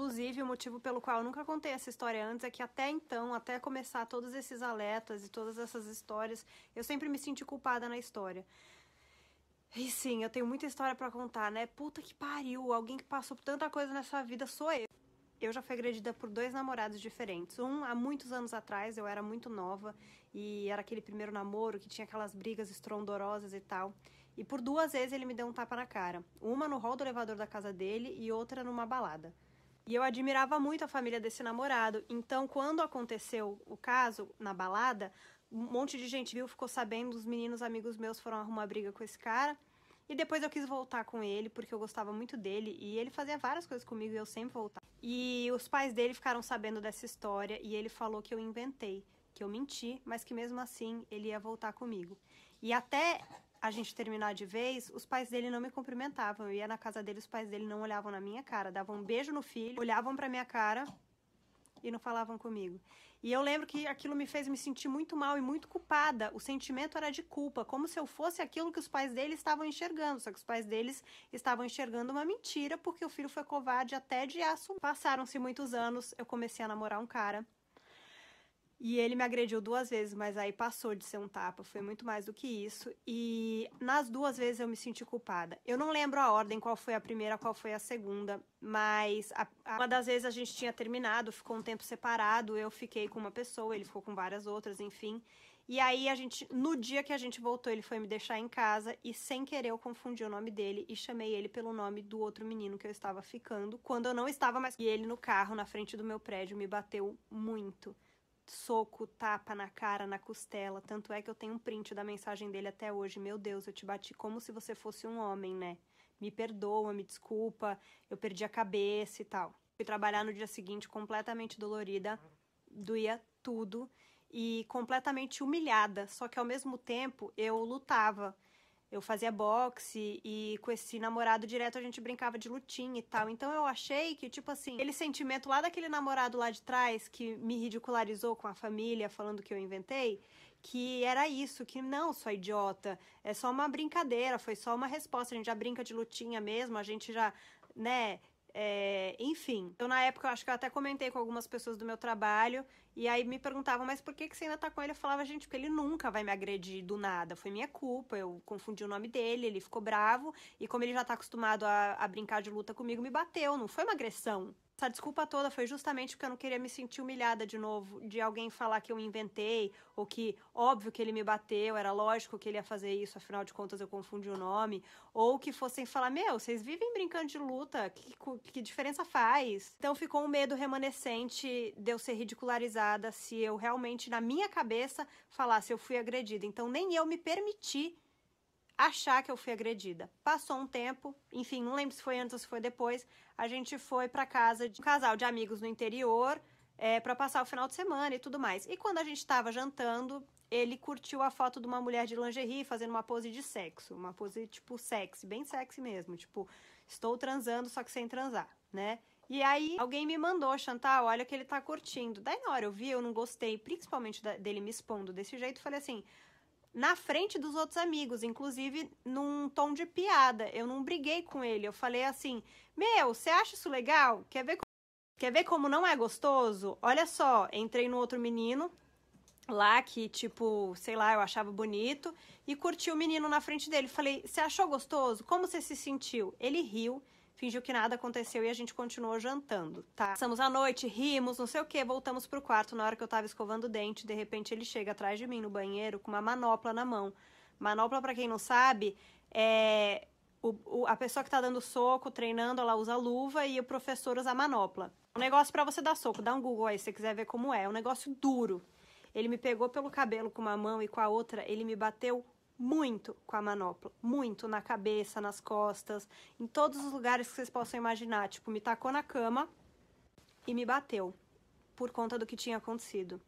Inclusive, o motivo pelo qual eu nunca contei essa história antes é que até então, até começar todos esses alertas e todas essas histórias, eu sempre me senti culpada na história. E sim, eu tenho muita história para contar, né? Puta que pariu, alguém que passou por tanta coisa nessa vida sou eu. Eu já fui agredida por dois namorados diferentes. Um, há muitos anos atrás, eu era muito nova e era aquele primeiro namoro que tinha aquelas brigas estrondorosas e tal. E por duas vezes ele me deu um tapa na cara. Uma no hall do elevador da casa dele e outra numa balada. E eu admirava muito a família desse namorado. Então, quando aconteceu o caso na balada, um monte de gente viu, ficou sabendo, os meninos amigos meus foram arrumar briga com esse cara. E depois eu quis voltar com ele, porque eu gostava muito dele. E ele fazia várias coisas comigo e eu sempre voltava. E os pais dele ficaram sabendo dessa história e ele falou que eu inventei, que eu menti, mas que mesmo assim ele ia voltar comigo. E até a gente terminar de vez, os pais dele não me cumprimentavam. Eu ia na casa dele, os pais dele não olhavam na minha cara, davam um beijo no filho, olhavam para minha cara e não falavam comigo. E eu lembro que aquilo me fez me sentir muito mal e muito culpada. O sentimento era de culpa, como se eu fosse aquilo que os pais dele estavam enxergando. Só que os pais deles estavam enxergando uma mentira, porque o filho foi covarde até de aço. Passaram-se muitos anos, eu comecei a namorar um cara e ele me agrediu duas vezes, mas aí passou de ser um tapa, foi muito mais do que isso. E nas duas vezes eu me senti culpada. Eu não lembro a ordem, qual foi a primeira, qual foi a segunda, mas a, a, uma das vezes a gente tinha terminado, ficou um tempo separado, eu fiquei com uma pessoa, ele ficou com várias outras, enfim. E aí a gente, no dia que a gente voltou, ele foi me deixar em casa e sem querer eu confundi o nome dele e chamei ele pelo nome do outro menino que eu estava ficando, quando eu não estava mais. E ele no carro na frente do meu prédio me bateu muito soco, tapa na cara, na costela. Tanto é que eu tenho um print da mensagem dele até hoje. Meu Deus, eu te bati como se você fosse um homem, né? Me perdoa, me desculpa, eu perdi a cabeça e tal. Fui trabalhar no dia seguinte completamente dolorida, doía tudo e completamente humilhada. Só que ao mesmo tempo eu lutava eu fazia boxe e com esse namorado direto a gente brincava de lutinha e tal. Então eu achei que, tipo assim, aquele sentimento lá daquele namorado lá de trás que me ridicularizou com a família falando que eu inventei, que era isso, que não, sua idiota, é só uma brincadeira, foi só uma resposta. A gente já brinca de lutinha mesmo, a gente já, né, é, enfim, então na época eu acho que eu até comentei com algumas pessoas do meu trabalho e aí me perguntavam, mas por que, que você ainda tá com ele? Eu falava, gente, porque ele nunca vai me agredir do nada, foi minha culpa, eu confundi o nome dele, ele ficou bravo e como ele já tá acostumado a, a brincar de luta comigo, me bateu, não foi uma agressão, essa desculpa toda foi justamente porque eu não queria me sentir humilhada de novo, de alguém falar que eu inventei, ou que óbvio que ele me bateu, era lógico que ele ia fazer isso, afinal de contas eu confundi o nome, ou que fossem falar: Meu, vocês vivem brincando de luta, que, que diferença faz? Então ficou um medo remanescente de eu ser ridicularizada se eu realmente, na minha cabeça, falasse eu fui agredida. Então nem eu me permiti achar que eu fui agredida. Passou um tempo, enfim, não lembro se foi antes ou se foi depois, a gente foi para casa de um casal de amigos no interior é, para passar o final de semana e tudo mais. E quando a gente estava jantando, ele curtiu a foto de uma mulher de lingerie fazendo uma pose de sexo, uma pose tipo sexy, bem sexy mesmo, tipo, estou transando só que sem transar, né? E aí alguém me mandou, Chantal, olha que ele tá curtindo. Daí na hora eu vi, eu não gostei, principalmente da, dele me expondo desse jeito, falei assim: na frente dos outros amigos, inclusive num tom de piada. Eu não briguei com ele, eu falei assim: "Meu, você acha isso legal? Quer ver como... quer ver como não é gostoso? Olha só, entrei no outro menino lá que tipo, sei lá, eu achava bonito e curti o menino na frente dele. Falei: "Você achou gostoso? Como você se sentiu?" Ele riu fingiu que nada aconteceu e a gente continuou jantando, tá? Passamos a noite, rimos, não sei o que, voltamos pro quarto. Na hora que eu tava escovando o dente, de repente ele chega atrás de mim no banheiro com uma manopla na mão. Manopla, para quem não sabe, é. O, o, a pessoa que tá dando soco, treinando, ela usa luva e o professor usa manopla. Um negócio para você dar soco, dá um Google aí se você quiser ver como é. É um negócio duro. Ele me pegou pelo cabelo com uma mão e com a outra, ele me bateu muito com a manopla, muito na cabeça, nas costas, em todos os lugares que vocês possam imaginar. Tipo, me tacou na cama e me bateu por conta do que tinha acontecido.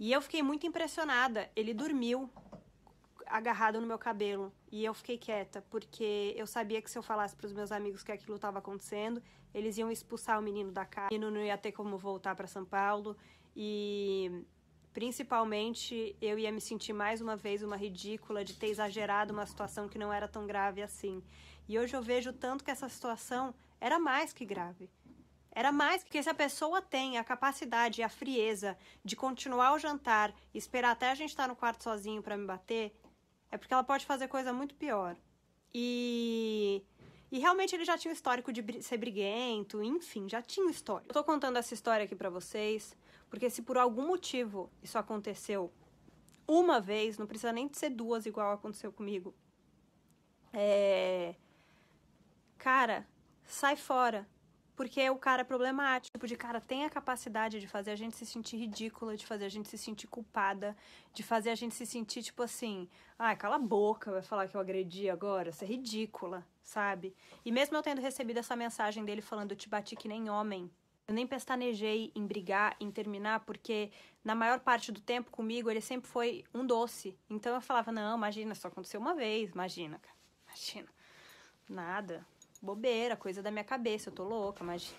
E eu fiquei muito impressionada. Ele dormiu agarrado no meu cabelo e eu fiquei quieta, porque eu sabia que se eu falasse para os meus amigos que aquilo estava acontecendo, eles iam expulsar o menino da casa, e não ia ter como voltar para São Paulo e Principalmente, eu ia me sentir mais uma vez uma ridícula de ter exagerado uma situação que não era tão grave assim. E hoje eu vejo tanto que essa situação era mais que grave. Era mais que se a pessoa tem a capacidade e a frieza de continuar o jantar e esperar até a gente estar tá no quarto sozinho para me bater, é porque ela pode fazer coisa muito pior. E e realmente ele já tinha o histórico de ser briguento, enfim, já tinha um histórico. Eu tô contando essa história aqui para vocês, porque se por algum motivo isso aconteceu uma vez, não precisa nem de ser duas igual aconteceu comigo. É... Cara, sai fora. Porque o cara é problemático, tipo de cara tem a capacidade de fazer a gente se sentir ridícula, de fazer a gente se sentir culpada, de fazer a gente se sentir tipo assim, ai, ah, cala a boca, vai falar que eu agredi agora, você é ridícula, sabe? E mesmo eu tendo recebido essa mensagem dele falando eu te bati que nem homem, eu nem pestanejei em brigar, em terminar, porque na maior parte do tempo comigo ele sempre foi um doce. Então eu falava, não, imagina, só aconteceu uma vez, imagina, cara, imagina. Nada, bobeira, coisa da minha cabeça, eu tô louca, mas.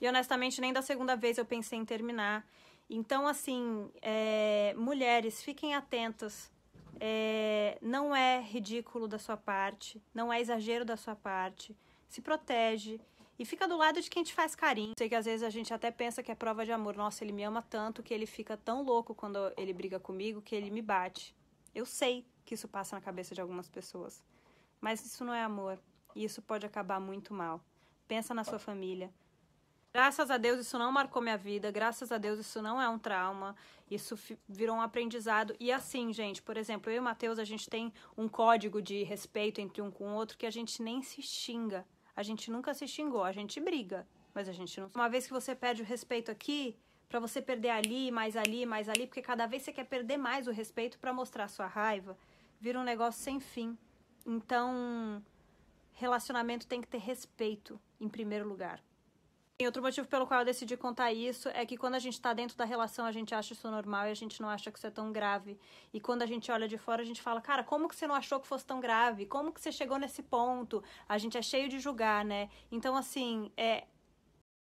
E honestamente, nem da segunda vez eu pensei em terminar. Então, assim, é, mulheres, fiquem atentas. É, não é ridículo da sua parte, não é exagero da sua parte. Se protege e fica do lado de quem te faz carinho. Sei que às vezes a gente até pensa que é prova de amor. Nossa, ele me ama tanto que ele fica tão louco quando ele briga comigo que ele me bate. Eu sei que isso passa na cabeça de algumas pessoas, mas isso não é amor. E isso pode acabar muito mal. Pensa na sua família. Graças a Deus isso não marcou minha vida, graças a Deus isso não é um trauma, isso virou um aprendizado. E assim, gente, por exemplo, eu e o Matheus, a gente tem um código de respeito entre um com o outro que a gente nem se xinga. A gente nunca se xingou, a gente briga, mas a gente não. Uma vez que você perde o respeito aqui, para você perder ali, mais ali, mais ali, porque cada vez você quer perder mais o respeito para mostrar sua raiva, vira um negócio sem fim. Então, relacionamento tem que ter respeito em primeiro lugar. E outro motivo pelo qual eu decidi contar isso é que quando a gente está dentro da relação, a gente acha isso normal e a gente não acha que isso é tão grave. E quando a gente olha de fora, a gente fala, cara, como que você não achou que fosse tão grave? Como que você chegou nesse ponto? A gente é cheio de julgar, né? Então, assim, é,